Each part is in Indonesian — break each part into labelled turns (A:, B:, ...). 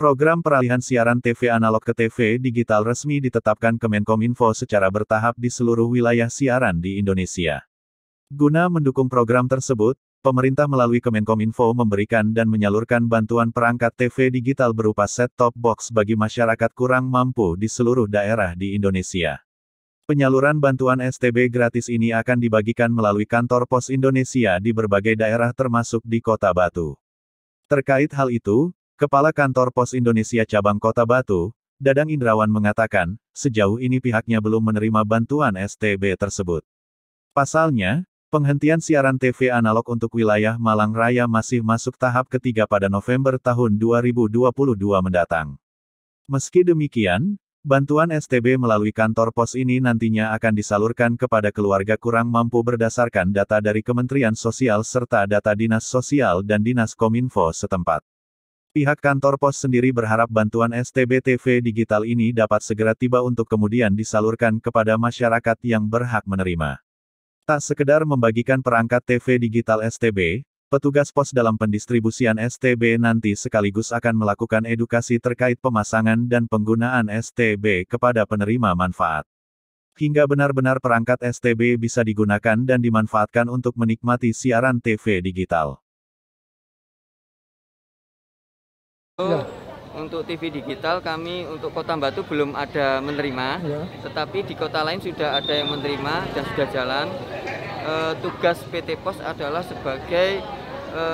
A: Program peralihan siaran TV analog ke TV digital resmi ditetapkan Kemenkominfo secara bertahap di seluruh wilayah siaran di Indonesia. Guna mendukung program tersebut, pemerintah melalui Kemenkominfo memberikan dan menyalurkan bantuan perangkat TV digital berupa set-top box bagi masyarakat kurang mampu di seluruh daerah di Indonesia. Penyaluran bantuan STB gratis ini akan dibagikan melalui kantor pos Indonesia di berbagai daerah termasuk di Kota Batu. Terkait hal itu, Kepala Kantor Pos Indonesia Cabang Kota Batu, Dadang Indrawan mengatakan, sejauh ini pihaknya belum menerima bantuan STB tersebut. Pasalnya, penghentian siaran TV analog untuk wilayah Malang Raya masih masuk tahap ketiga pada November tahun 2022 mendatang. Meski demikian, bantuan STB melalui kantor pos ini nantinya akan disalurkan kepada keluarga kurang mampu berdasarkan data dari Kementerian Sosial serta data Dinas Sosial dan Dinas Kominfo setempat. Pihak kantor pos sendiri berharap bantuan STB TV digital ini dapat segera tiba untuk kemudian disalurkan kepada masyarakat yang berhak menerima. Tak sekedar membagikan perangkat TV digital STB, petugas pos dalam pendistribusian STB nanti sekaligus akan melakukan edukasi terkait pemasangan dan penggunaan STB kepada penerima manfaat. Hingga benar-benar perangkat STB bisa digunakan dan dimanfaatkan untuk menikmati siaran TV digital. Iya. Untuk TV
B: digital kami untuk Kota Batu belum ada menerima, ya. tetapi di kota lain sudah ada yang menerima dan sudah jalan. E, tugas PT Pos adalah sebagai e,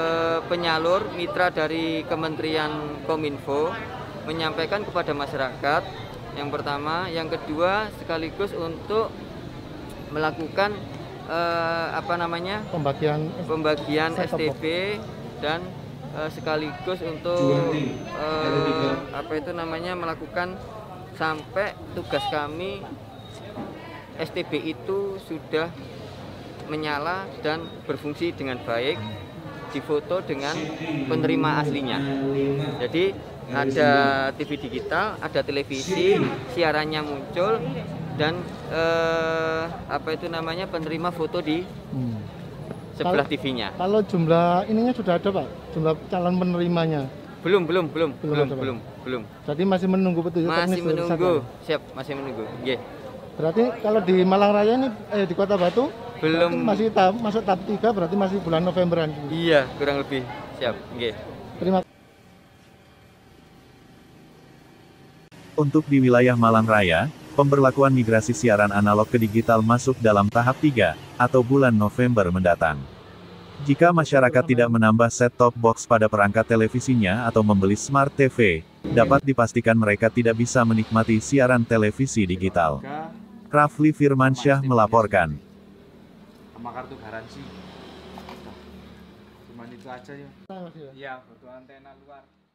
B: penyalur mitra dari Kementerian Kominfo menyampaikan kepada masyarakat yang pertama, yang kedua sekaligus untuk melakukan e, apa namanya pembagian pembagian STB dan uh, sekaligus untuk uh, apa itu namanya melakukan sampai tugas kami STB itu sudah menyala dan berfungsi dengan baik difoto dengan penerima aslinya jadi ada TV digital ada televisi siarannya muncul dan eh, apa itu namanya penerima foto di
A: hmm
B: sebelah TV-nya.
A: Kalau jumlah ininya sudah ada Pak, jumlah calon penerimanya.
B: Belum, belum, belum, belum, belum, ada, belum, belum.
A: Jadi masih menunggu petunjuk masih teknis menunggu. Kan?
B: Siap, masih menunggu. Nggih.
A: Berarti kalau di Malang Raya ini eh di Kota Batu belum masih tahap masuk tahap 3 berarti masih bulan Novemberan.
B: Iya, kurang lebih. Siap. Nggih.
A: Terima kasih. Untuk di wilayah Malang Raya, Pemberlakuan migrasi siaran analog ke digital masuk dalam tahap 3, atau bulan November mendatang. Jika masyarakat tidak menambah set-top box pada perangkat televisinya atau membeli smart TV, dapat dipastikan mereka tidak bisa menikmati siaran televisi digital. Rafli Firmansyah melaporkan.
B: ya. Iya, iya, antena luar.